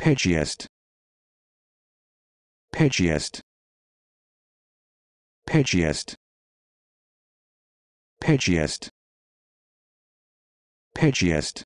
Pitchiest. Pitchiest. Pitchiest. Pitchiest. Pitchiest.